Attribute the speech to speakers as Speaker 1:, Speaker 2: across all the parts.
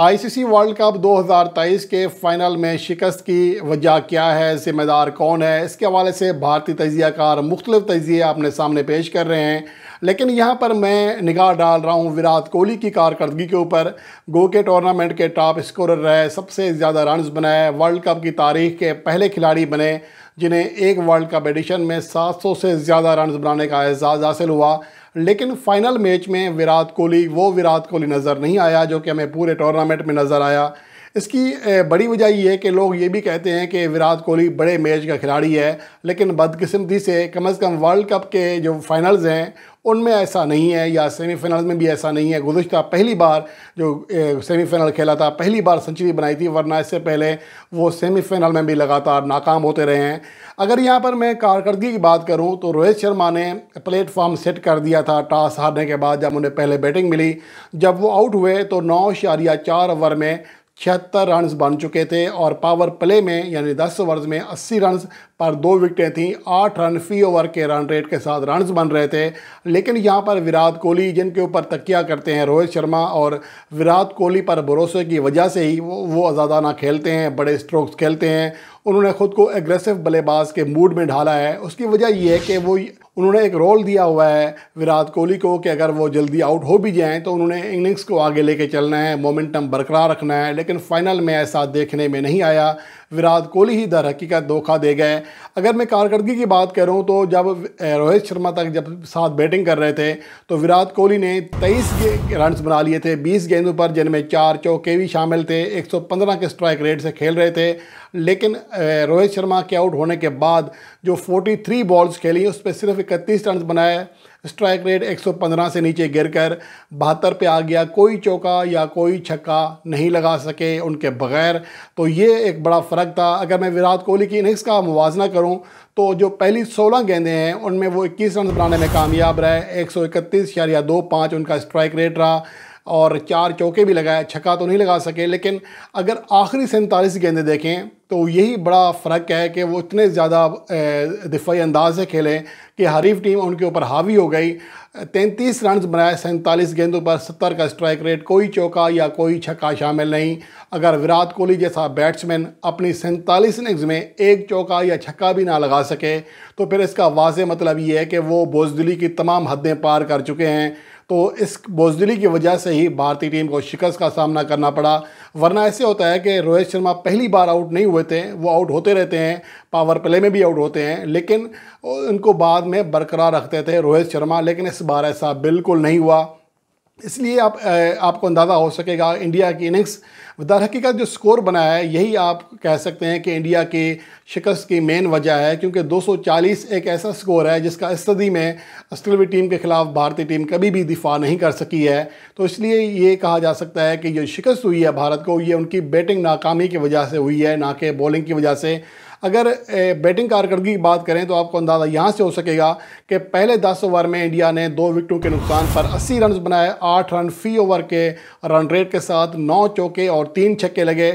Speaker 1: ICC world cup 2023 के final में शिकस्त की वजह क्या है जिम्मेदार कौन है इसके हवाले से भारतीय तजिया कार मुख्तलिफ तजिए अपने सामने पेश कर रहे हैं लेकिन यहाँ पर मैं निगाह डाल रहा हूँ विराट कोहली की कारकर्दगी के ऊपर गो के टूर्नामेंट के टॉप स्कोरर रहे सबसे ज़्यादा रन बनाए वर्ल्ड कप की तारीख के पहले खिलाड़ी बने जिन्हें एक वर्ल्ड कप एडिशन में 700 से ज़्यादा रन बनाने का एजाज़ हासिल हुआ लेकिन फ़ाइनल मैच में विराट कोहली वो विराट कोहली नज़र नहीं आया जो कि हमें पूरे टूर्नामेंट में नज़र आया इसकी बड़ी वजह यह है कि लोग ये भी कहते हैं कि विराट कोहली बड़े मैच का खिलाड़ी है लेकिन बदकिस्मती से कम अज़ कम वर्ल्ड कप के जो फाइनल्स हैं उनमें ऐसा नहीं है या सेमीफाइनल में भी ऐसा नहीं है गुजशत पहली बार जो सेमीफाइनल खेला था पहली बार सेंचुरी बनाई थी वरना इससे पहले वो सेमीफाइनल में भी लगातार नाकाम होते रहे हैं अगर यहाँ पर मैं कारकर्दगी की बात करूँ तो रोहित शर्मा ने प्लेटफॉर्म सेट कर दिया था टॉस हारने के बाद जब उन्हें पहले बैटिंग मिली जब वो आउट हुए तो नौ चार ओवर में छिहत्तर रन्स बन चुके थे और पावर प्ले में यानी 10 ओवर्स में 80 रन्स पर दो विकटें थीं आठ रन फी ओवर के रन रेट के साथ रन्स बन रहे थे लेकिन यहाँ पर विराट कोहली जिनके ऊपर तकिया करते हैं रोहित शर्मा और विराट कोहली पर भरोसे की वजह से ही वो वो आज़ादाना खेलते हैं बड़े स्ट्रोक्स खेलते हैं उन्होंने ख़ुद को एग्रेसिव बल्लेबाज के मूड में ढाला है उसकी वजह यह है कि वो उन्होंने एक रोल दिया हुआ है विराट कोहली को कि अगर वो जल्दी आउट हो भी जाएं तो उन्होंने इनिंग्स को आगे लेके चलना है मोमेंटम बरकरार रखना है लेकिन फ़ाइनल में ऐसा देखने में नहीं आया विराट कोहली ही दर हकीकत धोखा दे गए अगर मैं कारकर्दगी की बात करूं तो जब रोहित शर्मा तक जब साथ बैटिंग कर रहे थे तो विराट कोहली ने तेईस रन बना लिए थे बीस गेंदों पर जिनमें चार चौके भी शामिल थे एक सौ पंद्रह के स्ट्राइक रेट से खेल रहे थे लेकिन रोहित शर्मा के आउट होने के बाद जो फोर्टी थ्री बॉल्स खेली उस पर सिर्फ इकतीस रन बनाए स्ट्राइक रेट 115 से नीचे गिरकर बहत्तर पे आ गया कोई चौका या कोई छक्का नहीं लगा सके उनके बगैर तो ये एक बड़ा फ़र्क था अगर मैं विराट कोहली की इनिंग्स का मुवजना करूं तो जो पहली 16 गेंदें हैं उनमें वो 21 रन बनाने में कामयाब रहे एक सौ उनका स्ट्राइक रेट रहा और चार चौके भी लगाए छक्का तो नहीं लगा सके लेकिन अगर आखिरी सैंतालीस गेंदें देखें तो यही बड़ा फ़र्क है कि वो इतने ज़्यादा दिफाई अंदाज से खेले कि हरीफ टीम उनके ऊपर हावी हो गई तैंतीस रन बनाए सैंतालीस गेंदों पर सत्तर का स्ट्राइक रेट कोई चौका या कोई छक्का शामिल नहीं अगर विराट कोहली जैसा बैट्समैन अपनी सैंतालीस इनिंग्स में एक चौका या छक्का भी ना लगा सके तो फिर इसका वाज मतलब ये है कि वो बोजदिली की तमाम हदें पार कर चुके हैं तो इस बोजदिली की वजह से ही भारतीय टीम को शिकस्त का सामना करना पड़ा वरना ऐसे होता है कि रोहित शर्मा पहली बार आउट नहीं हुए थे वो आउट होते रहते हैं पावर प्ले में भी आउट होते हैं लेकिन उनको बाद में बरकरार रखते थे रोहित शर्मा लेकिन इस बार ऐसा बिल्कुल नहीं हुआ इसलिए आप आपको अंदाज़ा हो सकेगा इंडिया की इनिंग्स हकीकत जो स्कोर बनाया है यही आप कह सकते हैं कि इंडिया के शिकस्त की मेन वजह है क्योंकि 240 एक ऐसा स्कोर है जिसका स्थिति में ऑस्ट्रेलवी टीम के ख़िलाफ़ भारतीय टीम कभी भी दिफा नहीं कर सकी है तो इसलिए ये कहा जा सकता है कि जो शिकस्त हुई है भारत को ये उनकी बैटिंग नाकामी की वजह से हुई है ना कि बॉलिंग की वजह से अगर बैटिंग कारकर्दगी की बात करें तो आपको अंदाज़ा यहाँ से हो सकेगा कि पहले दस ओवर में इंडिया ने दो विकटों के नुकसान पर अस्सी रन बनाए आठ रन फी ओवर के रन रेट के साथ नौ चौके और तीन छक्के लगे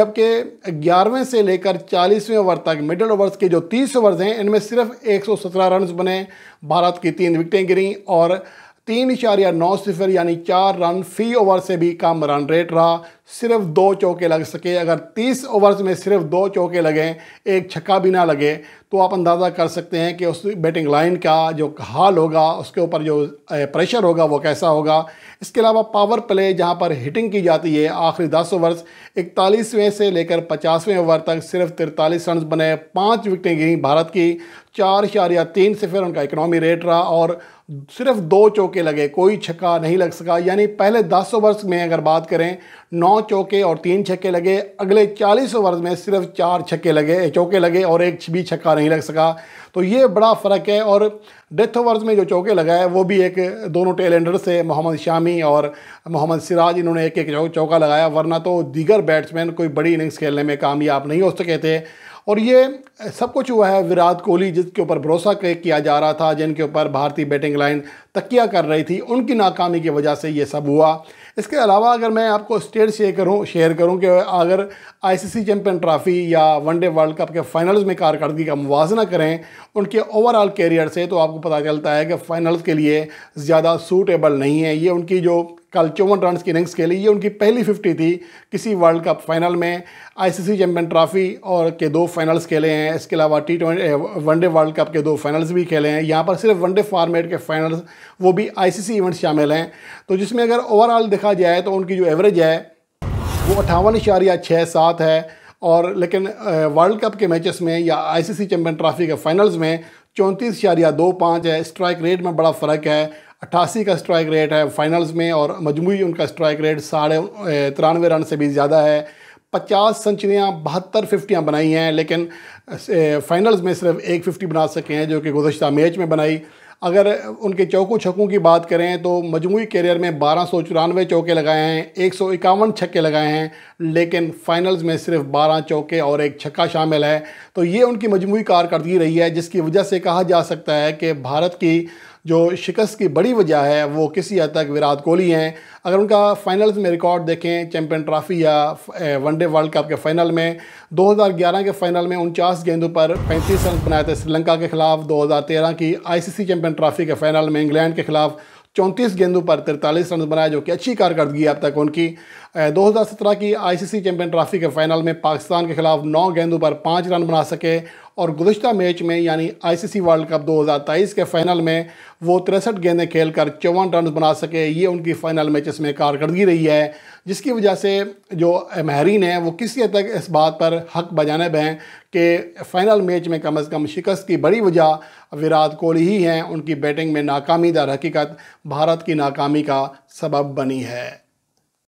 Speaker 1: जबकि ग्यारहवें से लेकर चालीसवें ओवर तक मिडल ओवर्स के जो तीस ओवर्स हैं इनमें सिर्फ एक सौ सत्रह रन बने भारत की तीन विकटें गिरी और तीन इशारिया नौ सिफर यानी चार रन फी ओवर से भी कम रन रेट रहा सिर्फ दो चौके लग सके अगर तीस ओवर्स में सिर्फ दो चौके लगें एक छक्का भी ना लगे तो आप अंदाज़ा कर सकते हैं कि उस बैटिंग लाइन का जो हाल होगा उसके ऊपर जो प्रेशर होगा वो कैसा होगा इसके अलावा पावर प्ले जहाँ पर हिटिंग की जाती है आखिरी दस ओवर्स इकतालीसवें से लेकर पचासवें ओवर तक सिर्फ तिरतालीस रन बने पाँच विकटें गई भारत की चार इशारिया तीन सिफर उनका इकनॉमी रेट रहा और सिर्फ दो चौके लगे कोई छक्का नहीं लग सका यानी पहले दस ओवर्स में अगर बात करें नौ चौके और तीन छक्के लगे अगले चालीस ओवर्स में सिर्फ चार छक्के लगे चौके लगे और एक भी छक्का नहीं लग सका तो ये बड़ा फ़र्क है और डेथ ओवर्स में जो चौके लगाए वो भी एक दोनों टेलेंडर से मोहम्मद शामी और मोहम्मद सिराज इन्होंने एक एक चौका लगाया वरना तो दीगर बैट्समैन कोई बड़ी इनिंग्स खेलने में कामयाब नहीं हो सके थे और ये सब कुछ हुआ है विराट कोहली जिसके ऊपर भरोसा किया जा रहा था जिनके ऊपर भारतीय बैटिंग लाइन तकिया कर रही थी उनकी नाकामी की वजह से ये सब हुआ इसके अलावा अगर मैं आपको स्टेट शेयर करूँ शेयर करूँ कि अगर आईसीसी चैम्पियन ट्रॉफ़ी या वनडे वर्ल्ड कप के फाइनल्स में कारकर्दगी का मुवजना करें उनके ओवरऑल कैरियर से तो आपको पता चलता है कि फ़ाइनल्स के लिए ज़्यादा सूटेबल नहीं है ये उनकी जो कल चौवन रन की इनिंग्स खेली ये उनकी पहली फिफ्टी थी किसी वर्ल्ड कप फाइनल में आईसीसी चैम्पियन ट्रॉफी और के दो फाइनल्स खेले हैं इसके अलावा T twenty one day world cup के दो फाइनल्स भी खेले हैं यहाँ पर सिर्फ वनडे फॉर्मेट के फाइनल्स वो भी आई इवेंट्स शामिल हैं तो जिसमें अगर ओवरऑल देखा जाए तो उनकी जो एवरेज है वो अठावन इशारिया छः सात है और लेकिन वर्ल्ड कप के मैचेस में या आईसीसी चैम्पियन ट्रॉफी के फाइनल्स में चौंतीस इशारिया दो पाँच है स्ट्राइक रेट में बड़ा फ़र्क है अट्ठासी का स्ट्राइक रेट है फाइनल्स में और मजमू उनका स्ट्राइक रेट साढ़े तिरानवे रन से भी ज़्यादा है पचास सेंचुरियाँ बहत्तर फिफ्टियाँ बनाई हैं लेकिन फाइनल्स में सिर्फ एक फिफ्टी बना सके हैं जो कि गुजशत मैच में बनाई अगर उनके चौकों छक्कों की बात करें तो मजमू कैरियर में बारह सौ चौरानवे चौके लगाए हैं एक सौ इक्यावन छक्के लगाए हैं लेकिन फाइनल्स में सिर्फ बारह चौके और एक छक्का शामिल है तो ये उनकी मजमू कारकर्दगी रही है जिसकी वजह से कहा जा सकता है कि भारत की जो शिकस्त की बड़ी वजह है वो किसी हद तक विराट कोहली हैं अगर उनका फाइनल्स में रिकॉर्ड देखें चैम्पियन ट्रॉफी या वनडे वर्ल्ड कप के फ़ाइनल में 2011 के फ़ाइनल में उनचास गेंदों पर 35 रन बनाए थे श्रीलंका के खिलाफ 2013 की आईसीसी चैंपियन ट्रॉफी के फ़ाइनल में इंग्लैंड के खिलाफ चौंतीस गेंदों पर तिरतालीस रन बनाए जो कि अच्छी कारकर्दगी अब तक उनकी 2017 की आईसीसी चैम्पियन ट्रॉफी के फ़ाइनल में पाकिस्तान के खिलाफ नौ गेंदों पर पाँच रन बना सके और गुजशत मैच में यानी आईसीसी वर्ल्ड कप 2023 के फाइनल में वो तिरसठ गेंदें खेल कर चौवन रन बना सके ये उनकी फ़ाइनल मैचेस में कारकर्दगी रही है जिसकी वजह से जो महरीन हैं वो किसी हद तक इस बात पर हक बजानब हैं कि फ़ाइनल मैच में कम अज़ कम शिकस्त की बड़ी वजह विराट कोहली ही हैं उनकी बैटिंग में नाकामी दर हकीकत भारत की नाकामी का सबब बनी है